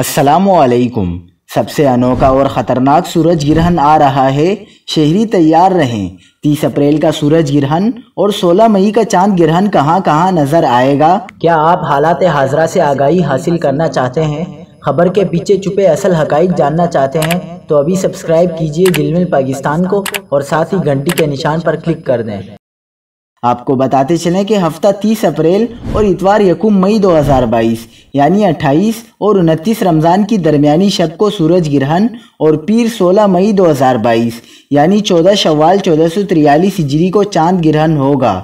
असलकुम सबसे अनोखा और ख़तरनाक सूरज ग्रहण आ रहा है शहरी तैयार रहें तीस अप्रैल का सूरज ग्रहण और 16 मई का चांद ग्रहण कहाँ कहाँ नज़र आएगा क्या आप हालात हाजरा से आगाही हासिल करना चाहते हैं खबर के पीछे छुपे असल हक जानना चाहते हैं तो अभी सब्सक्राइब कीजिए दिलमिल पाकिस्तान को और साथ ही घंटी के निशान पर क्लिक कर दें आपको बताते चलें कि हफ्ता 30 अप्रैल और इतवार यकुम मई 2022 यानी 28 और 29 रमज़ान की दरमियानी शब को सूरज ग्रहण और पीर 16 मई 2022 यानी 14 शवाल चौदह सौ को चांद ग्रहण होगा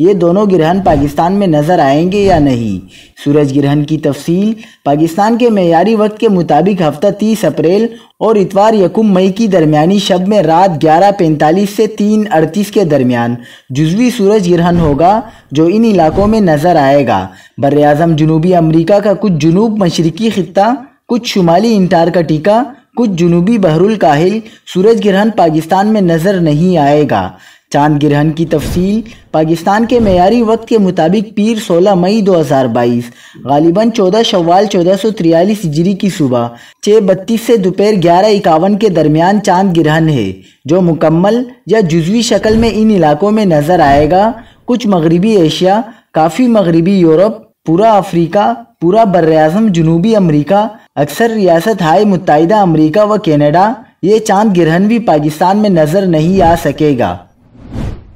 ये दोनों ग्रहण पाकिस्तान में नज़र आएंगे या नहीं सूरज ग्रहण की तफसील पाकिस्तान के मैारी वक्त के मुताबिक हफ्ता 30 अप्रैल और इतवार यकुम मई की दरमियानी शब में रात ग्यारह पैंतालीस से तीन अड़तीस के दरमियान जुजवी सूरज ग्रहण होगा जो इन इलाकों में नज़र आएगा बर अजम जनूबी अमरीका का कुछ जनूब मशरकी खत्ता कुछ शुमाली इंटारकटिका कुछ जुनूबी बहरुल काहिल सूरज ग्रहण पाकिस्तान में नज़र नहीं आएगा चांद ग्रहण की तफसील पाकिस्तान के मैारी वक्त के मुताबिक पीर 16 मई 2022 गालिबा चौदह शवाल चौदह सौ तिरयालीस हिजरी की सुबह छः बत्तीस से दोपहर ग्यारह इक्यावन के दरमियान चांद ग्रहण है जो मुकम्मल या जुजवी शक्ल में इन इलाकों में नज़र आएगा कुछ मगरबी एशिया काफ़ी मगरबी यूरोप पूरा अफ्रीका पूरा अजम जनूबी अमरीका अक्सर रियासत हाय मुतहदा अमरीका व कैनेडा ये चांद ग्रहण भी पाकिस्तान में नज़र नहीं आ सकेगा